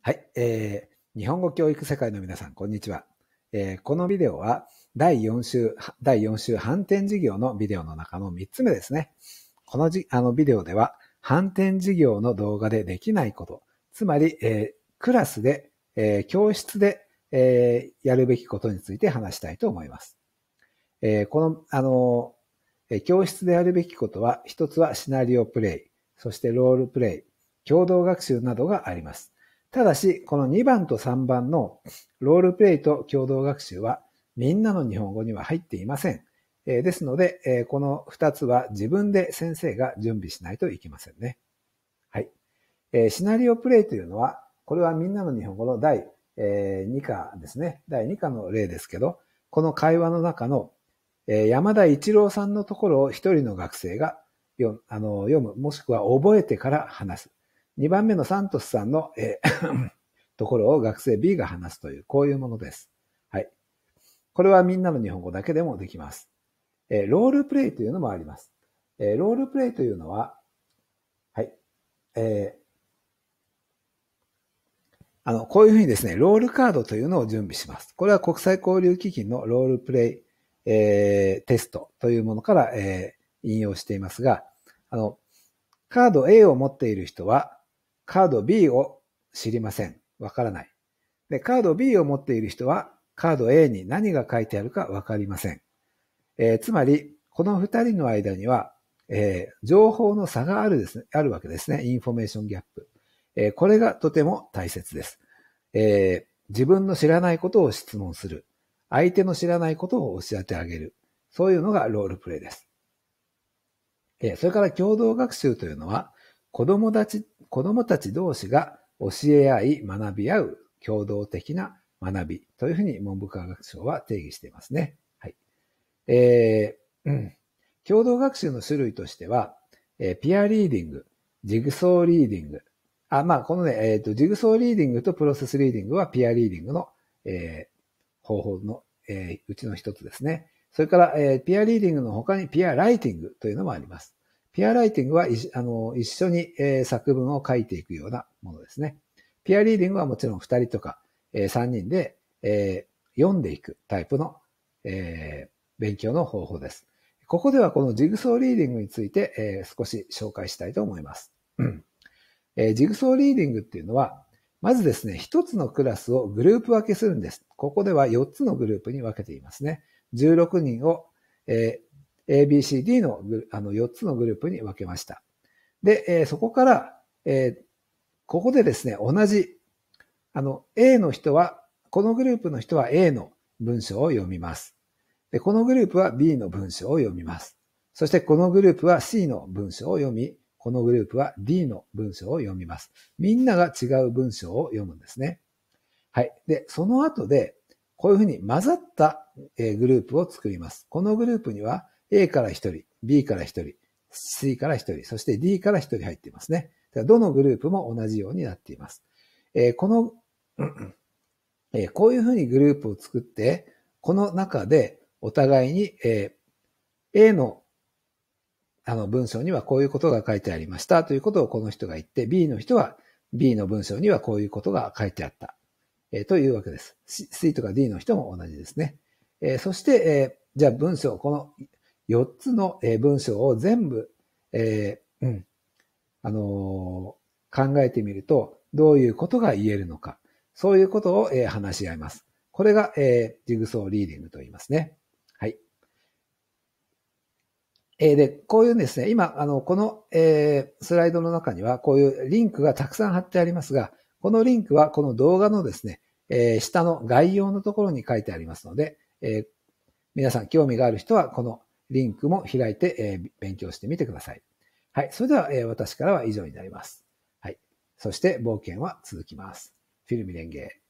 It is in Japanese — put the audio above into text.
はい、えー、日本語教育世界の皆さん、こんにちは。えー、このビデオは、第4週、第4週反転事業のビデオの中の3つ目ですね。このじ、あのビデオでは、反転事業の動画でできないこと、つまり、えー、クラスで、えー、教室で、えー、やるべきことについて話したいと思います。えー、この、あの、教室でやるべきことは、一つはシナリオプレイ、そしてロールプレイ、共同学習などがあります。ただし、この2番と3番のロールプレイと共同学習はみんなの日本語には入っていません。えですので、えこの2つは自分で先生が準備しないといけませんね。はい。えシナリオプレイというのは、これはみんなの日本語の第、え2課ですね。第2課の例ですけど、この会話の中の、え山田一郎さんのところを一人の学生があの読む、もしくは覚えてから話す。2番目のサントスさんの、えー ところを学生 B が話すという、こういうものです。はい。これはみんなの日本語だけでもできます。えー、ロールプレイというのもあります。えー、ロールプレイというのは、はい。えーあの、こういうふうにですね、ロールカードというのを準備します。これは国際交流基金のロールプレイ、えー、テストというものから、えー、引用していますが、あの、カード A を持っている人は、カード B を知りません。わからない。で、カード B を持っている人は、カード A に何が書いてあるかわかりません。えー、つまり、この二人の間には、えー、情報の差があるですね、あるわけですね。インフォメーションギャップ。えー、これがとても大切です。え自分の知らないことを質問する。相手の知らないことを教えてあげる。そういうのがロールプレイです。えそれから共同学習というのは、子供たち子供たち同士が教え合い、学び合う、共同的な学びというふうに文部科学省は定義していますね。はい。えー、うん。共同学習の種類としては、えー、ピアリーディング、ジグソーリーディング。あ、まあ、このね、えっ、ー、と、ジグソーリーディングとプロセスリーディングはピアリーディングの、えー、方法の、えー、うちの一つですね。それから、えー、ピアリーディングの他にピアライティングというのもあります。ピアライティングはあの一緒に、え作文を書いていくようなものですね。ピアリーディングはもちろん2人とか、え3人で、え読んでいくタイプの、え勉強の方法です。ここではこのジグソーリーディングについて、え少し紹介したいと思います。えジグソーリーディングっていうのは、まずですね、一つのクラスをグループ分けするんです。ここでは4つのグループに分けていますね。16人を、え A、B、C、D のあの4つのグループに分けました。で、えそこから、えここでですね、同じ、あの、A の人は、このグループの人は A の文章を読みます。で、このグループは B の文章を読みます。そしてこのグループは C の文章を読み、このグループは D の文章を読みます。みんなが違う文章を読むんですね。はい。で、その後で、こういうふうに混ざったグループを作ります。このグループには A から1人、B から1人、C から1人、そして D から1人入っていますね。どのグループも同じようになっています。えー、この、えー、こういうふうにグループを作って、この中でお互いに、えー、A のあの文章にはこういうことが書いてありましたということをこの人が言って、B の人は B の文章にはこういうことが書いてあった。えー、というわけです。C とか D の人も同じですね。えー、そして、えー、じゃあ文章、この4つの文章を全部、えー、うん、あのー、考えてみると、どういうことが言えるのか、そういうことを、えー、話し合います。これが、えー、ジグソーリーディングと言いますね。はい。えー、で、こういうですね、今、あの、この、えー、スライドの中には、こういうリンクがたくさん貼ってありますが、このリンクは、この動画のですね、えー、下の概要のところに書いてありますので、えー、皆さん興味がある人は、このリンクも開いて、え勉強してみてください。はい。それでは、え私からは以上になります。はい。そして、冒険は続きます。フィルミレンゲー。